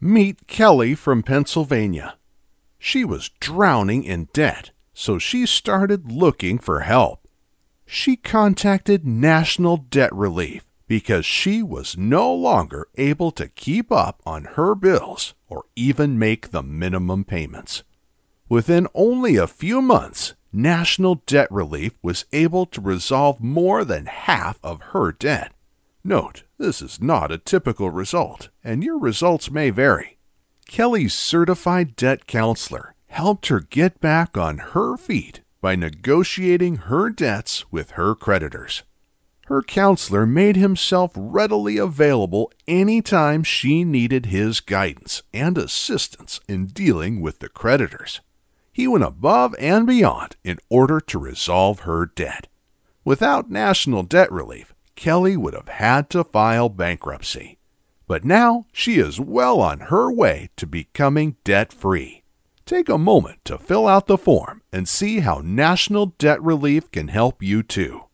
Meet Kelly from Pennsylvania. She was drowning in debt, so she started looking for help. She contacted National Debt Relief because she was no longer able to keep up on her bills or even make the minimum payments. Within only a few months, National Debt Relief was able to resolve more than half of her debt Note, this is not a typical result, and your results may vary. Kelly's certified debt counselor helped her get back on her feet by negotiating her debts with her creditors. Her counselor made himself readily available anytime she needed his guidance and assistance in dealing with the creditors. He went above and beyond in order to resolve her debt. Without national debt relief, Kelly would have had to file bankruptcy. But now she is well on her way to becoming debt free. Take a moment to fill out the form and see how National Debt Relief can help you too.